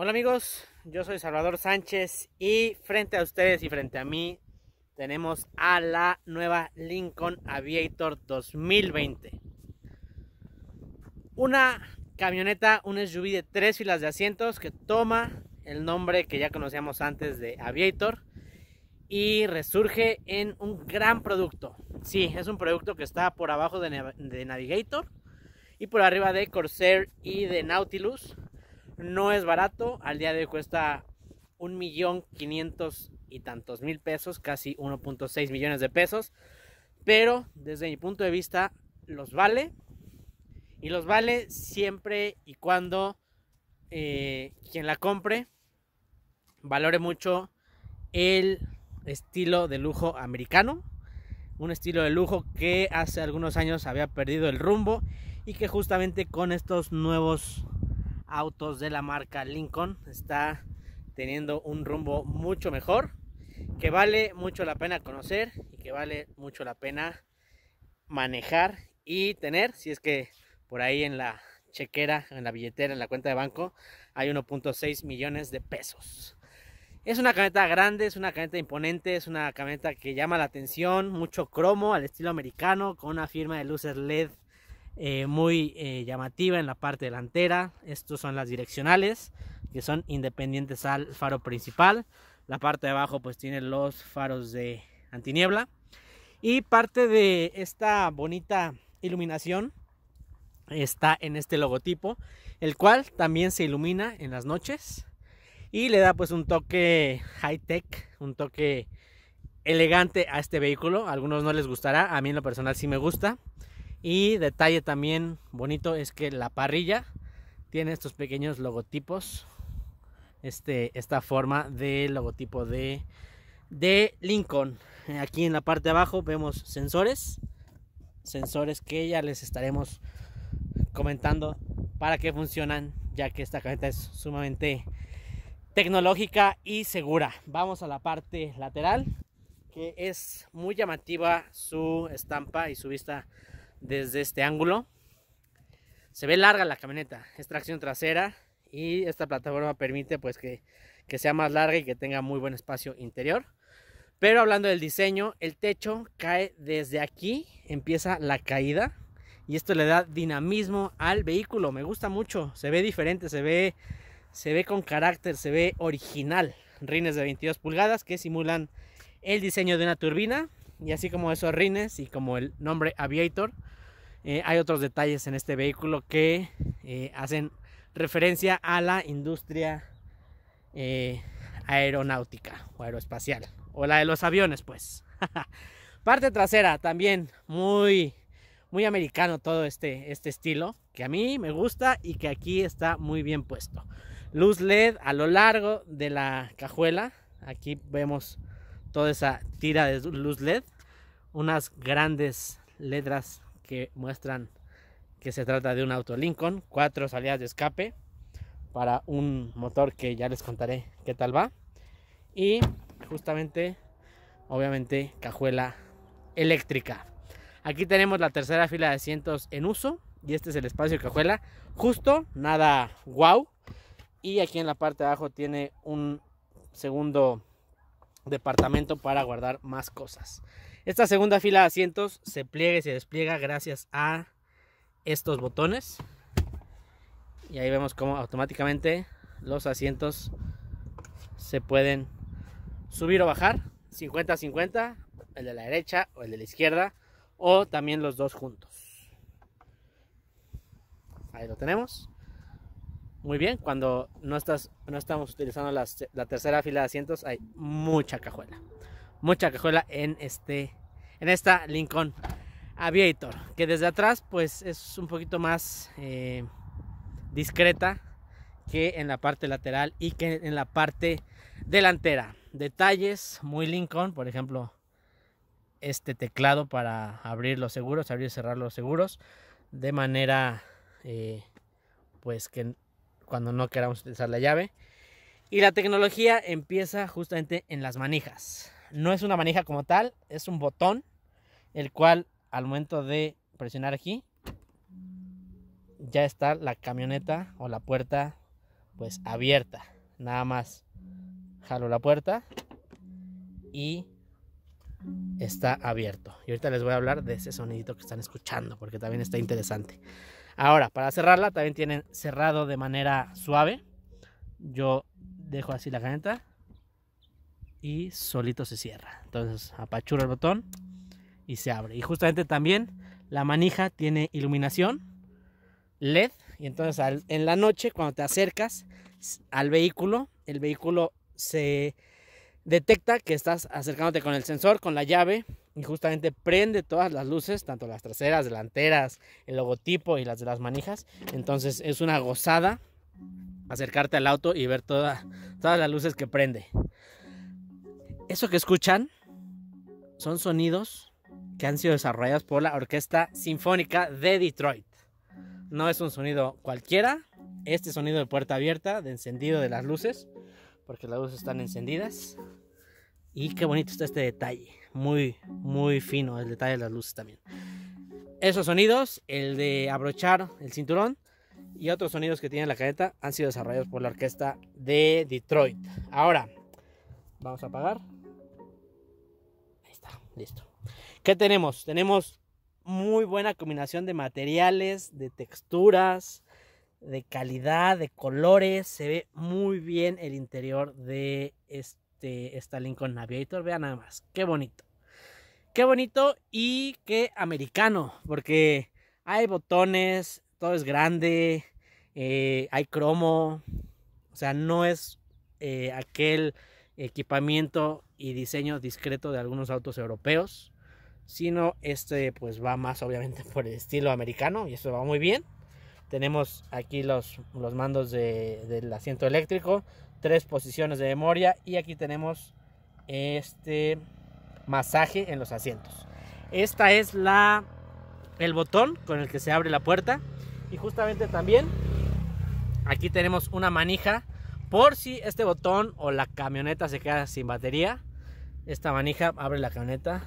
Hola amigos, yo soy Salvador Sánchez y frente a ustedes y frente a mí tenemos a la nueva Lincoln Aviator 2020. Una camioneta, un SUV de tres filas de asientos que toma el nombre que ya conocíamos antes de Aviator y resurge en un gran producto. Sí, es un producto que está por abajo de, de Navigator y por arriba de Corsair y de Nautilus no es barato, al día de hoy cuesta un millón quinientos y tantos mil pesos, casi 1.6 millones de pesos. Pero desde mi punto de vista, los vale. Y los vale siempre y cuando eh, quien la compre valore mucho el estilo de lujo americano. Un estilo de lujo que hace algunos años había perdido el rumbo y que justamente con estos nuevos autos de la marca Lincoln está teniendo un rumbo mucho mejor que vale mucho la pena conocer y que vale mucho la pena manejar y tener si es que por ahí en la chequera, en la billetera, en la cuenta de banco hay 1.6 millones de pesos. Es una camioneta grande, es una camioneta imponente, es una camioneta que llama la atención, mucho cromo al estilo americano con una firma de luces LED eh, muy eh, llamativa en la parte delantera. Estos son las direccionales que son independientes al faro principal. La parte de abajo pues tiene los faros de antiniebla. Y parte de esta bonita iluminación está en este logotipo, el cual también se ilumina en las noches y le da pues un toque high tech, un toque elegante a este vehículo. algunos no les gustará, a mí en lo personal sí me gusta. Y detalle también bonito es que la parrilla tiene estos pequeños logotipos. Este, esta forma de logotipo de, de Lincoln. Aquí en la parte de abajo vemos sensores. Sensores que ya les estaremos comentando para que funcionan, ya que esta camioneta es sumamente tecnológica y segura. Vamos a la parte lateral, que es muy llamativa su estampa y su vista desde este ángulo. Se ve larga la camioneta, extracción trasera y esta plataforma permite pues que, que sea más larga y que tenga muy buen espacio interior. Pero hablando del diseño, el techo cae desde aquí, empieza la caída y esto le da dinamismo al vehículo. Me gusta mucho, se ve diferente, se ve, se ve con carácter, se ve original. Rines de 22 pulgadas que simulan el diseño de una turbina y así como esos rines y como el nombre Aviator, eh, hay otros detalles en este vehículo que eh, hacen referencia a la industria eh, aeronáutica o aeroespacial, o la de los aviones, pues. Parte trasera también, muy, muy americano todo este, este estilo, que a mí me gusta y que aquí está muy bien puesto. Luz LED a lo largo de la cajuela, aquí vemos toda esa tira de luz LED, unas grandes letras que muestran que se trata de un auto Lincoln, cuatro salidas de escape para un motor que ya les contaré qué tal va y justamente obviamente cajuela eléctrica. Aquí tenemos la tercera fila de asientos en uso y este es el espacio de cajuela, justo, nada wow. Y aquí en la parte de abajo tiene un segundo departamento para guardar más cosas. Esta segunda fila de asientos se pliega y se despliega gracias a estos botones. Y ahí vemos cómo automáticamente los asientos se pueden subir o bajar. 50-50, el de la derecha o el de la izquierda. O también los dos juntos. Ahí lo tenemos muy bien. Cuando no, estás, no estamos utilizando la tercera fila de asientos, hay mucha cajuela. Mucha cajuela en, este, en esta Lincoln Aviator. Que desde atrás, pues es un poquito más eh, discreta que en la parte lateral y que en la parte delantera. Detalles muy Lincoln, por ejemplo, este teclado para abrir los seguros, abrir y cerrar los seguros de manera eh, pues que cuando no queramos utilizar la llave. Y la tecnología empieza justamente en las manijas. No es una manija como tal, es un botón, el cual al momento de presionar aquí, ya está la camioneta o la puerta pues abierta. Nada más jalo la puerta y está abierto. Y ahorita les voy a hablar de ese sonidito que están escuchando, porque también está interesante. Ahora, para cerrarla, también tienen cerrado de manera suave. Yo dejo así la caneta y solito se cierra. Entonces apachuro el botón y se abre. Y justamente también la manija tiene iluminación LED. Y entonces en la noche, cuando te acercas al vehículo, el vehículo se detecta que estás acercándote con el sensor, con la llave, y justamente prende todas las luces, tanto las traseras, delanteras, el logotipo y las de las manijas. Entonces es una gozada acercarte al auto y ver todas las luces que prende. Eso que escuchan son sonidos que han sido desarrollados por la Orquesta Sinfónica de Detroit. No es un sonido cualquiera, este sonido de puerta abierta, de encendido de las luces, porque las luces están encendidas. Y qué bonito está este detalle. Muy, muy fino el detalle de las luces también. Esos sonidos, el de abrochar el cinturón y otros sonidos que tiene la caneta, han sido desarrollados por la orquesta de Detroit. Ahora, vamos a apagar. Ahí está, listo. ¿Qué tenemos? Tenemos muy buena combinación de materiales, de texturas, de calidad, de colores. Se ve muy bien el interior de este este, esta Lincoln Navigator. Vean nada más, qué bonito. Qué bonito y qué americano, porque hay botones, todo es grande, eh, hay cromo, o sea, no es eh, aquel equipamiento y diseño discreto de algunos autos europeos, sino este pues va más obviamente por el estilo americano y eso va muy bien. Tenemos aquí los, los mandos del asiento eléctrico, tres posiciones de memoria y aquí tenemos este masaje en los asientos. Esta es la el botón con el que se abre la puerta y justamente también aquí tenemos una manija por si este botón o la camioneta se queda sin batería. Esta manija abre la camioneta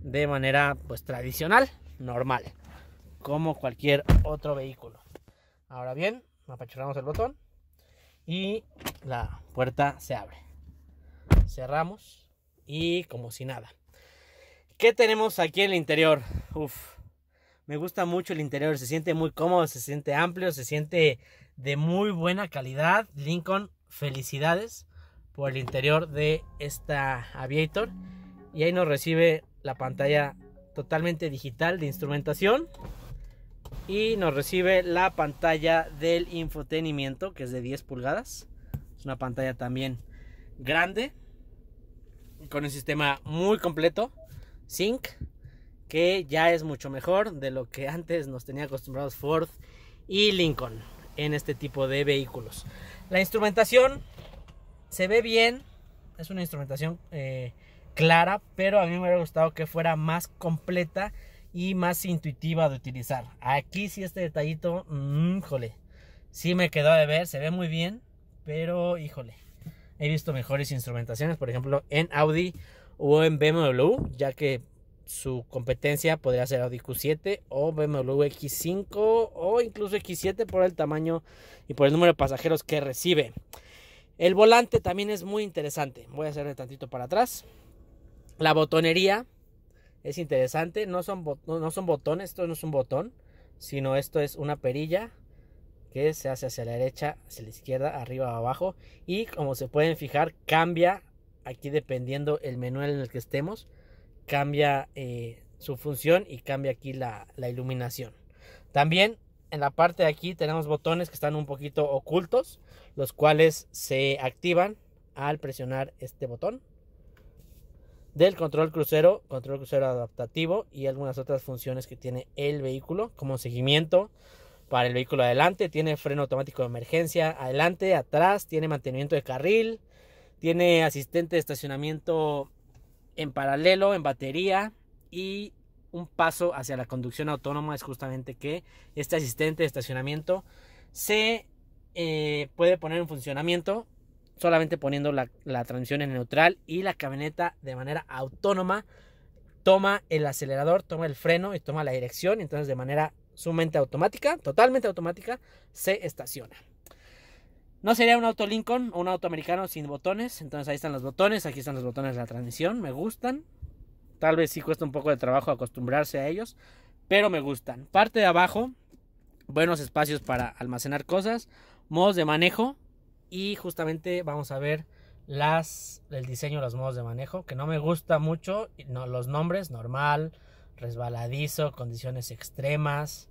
de manera pues tradicional, normal, como cualquier otro vehículo. Ahora bien, apachurramos el botón y la puerta se abre. Cerramos y como si nada. ¿Qué tenemos aquí en el interior? Uf, me gusta mucho el interior, se siente muy cómodo, se siente amplio, se siente de muy buena calidad. Lincoln, felicidades por el interior de esta Aviator. Y ahí nos recibe la pantalla totalmente digital de instrumentación. Y nos recibe la pantalla del infotenimiento, que es de 10 pulgadas. Es una pantalla también grande, con un sistema muy completo, Sync, que ya es mucho mejor de lo que antes nos tenía acostumbrados Ford y Lincoln en este tipo de vehículos. La instrumentación se ve bien, es una instrumentación eh, clara, pero a mí me hubiera gustado que fuera más completa y más intuitiva de utilizar. Aquí sí este detallito, híjole, mm, sí me quedó de ver, se ve muy bien, pero híjole, he visto mejores instrumentaciones, por ejemplo, en Audi o en BMW, ya que su competencia podría ser Audi Q7 o BMW X5 o incluso X7 por el tamaño y por el número de pasajeros que recibe. El volante también es muy interesante. Voy a hacerle tantito para atrás. La botonería es interesante. No son, no, son botones, esto no es un botón, sino esto es una perilla que se hace hacia la derecha, hacia la izquierda, arriba, abajo. Y como se pueden fijar, cambia aquí dependiendo el menú en el que estemos, cambia eh, su función y cambia aquí la iluminación. También en la parte de aquí tenemos botones que están un poquito ocultos, los cuales se activan al presionar este botón del control crucero, control crucero adaptativo y algunas otras funciones que tiene el vehículo como seguimiento para el vehículo adelante, tiene freno automático de emergencia adelante, atrás, tiene mantenimiento de carril, tiene asistente de estacionamiento en paralelo, en batería y un paso hacia la conducción autónoma es justamente que este asistente de estacionamiento se eh, puede poner en funcionamiento solamente poniendo la, transmisión en neutral y la camioneta de manera autónoma toma el acelerador, toma el freno y toma la dirección. Entonces de manera sumamente automática, totalmente automática, se estaciona. No sería un auto Lincoln o un auto americano sin botones. Entonces ahí están los botones, aquí están los botones de la transmisión, me gustan. Tal vez sí cuesta un poco de trabajo acostumbrarse a ellos, pero me gustan. Parte de abajo, buenos espacios para almacenar cosas, modos de manejo, y justamente vamos a ver las, el diseño, los modos de manejo, que no me gusta mucho, no, los nombres, normal, resbaladizo, condiciones extremas,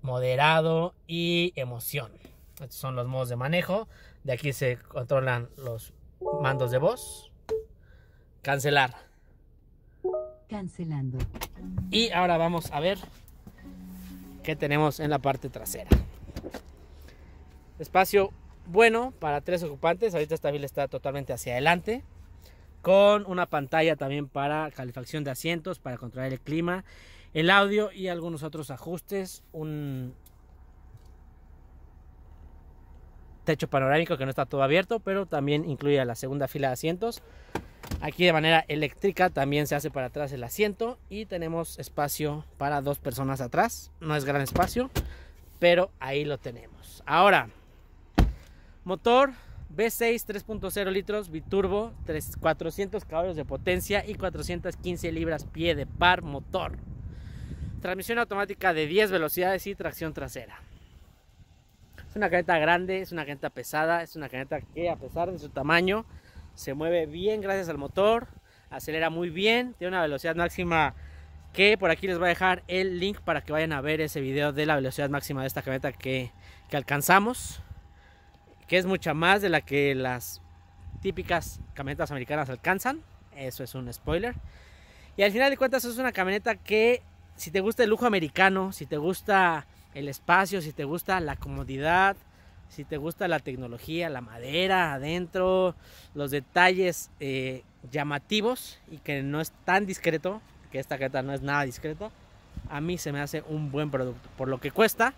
moderado y emoción. Estos son los modos de manejo. De aquí se controlan los mandos de voz. Cancelar. Cancelando. Y ahora vamos a ver qué tenemos en la parte trasera. Espacio bueno para tres ocupantes. Ahorita esta fila está totalmente hacia adelante. Con una pantalla también para calefacción de asientos, para controlar el clima, el audio y algunos otros ajustes. Un techo panorámico que no está todo abierto, pero también incluye la segunda fila de asientos. Aquí de manera eléctrica también se hace para atrás el asiento y tenemos espacio para dos personas atrás. No es gran espacio, pero ahí lo tenemos. Ahora, Motor V6 3.0 litros biturbo, 3, 400 caballos de potencia y 415 libras pie de par motor. Transmisión automática de 10 velocidades y tracción trasera. Es una caneta grande, es una caneta pesada, es una caneta que a pesar de su tamaño se mueve bien gracias al motor, acelera muy bien, tiene una velocidad máxima que por aquí les voy a dejar el link para que vayan a ver ese video de la velocidad máxima de esta camioneta que alcanzamos que es mucha más de la que las típicas camionetas americanas alcanzan. Eso es un spoiler. Y al final de cuentas es una camioneta que si te gusta el lujo americano, si te gusta el espacio, si te gusta la comodidad, si te gusta la tecnología, la madera adentro, los detalles eh, llamativos y que no es tan discreto, que esta camioneta no es nada discreto... a mí se me hace un buen producto. Por lo que cuesta,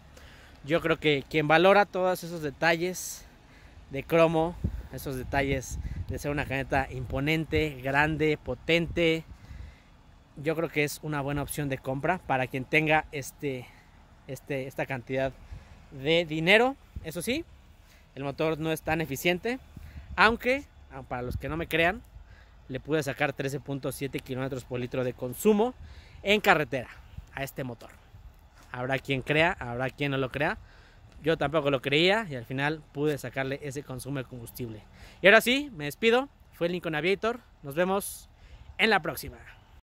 yo creo que quien valora todos esos detalles de cromo, esos detalles de ser una caneta imponente, grande, potente. Yo creo que es una buena opción de compra para quien tenga este, este, esta cantidad de dinero. Eso sí, el motor no es tan eficiente, aunque ah, para los que no me crean, le pude sacar 13.7 kilómetros por litro de consumo en carretera a este motor. Habrá quien crea, habrá quien no lo crea, yo tampoco lo creía y al final pude sacarle ese consumo de combustible. Y ahora sí, me despido. Fue Lincoln Aviator. Nos vemos en la próxima.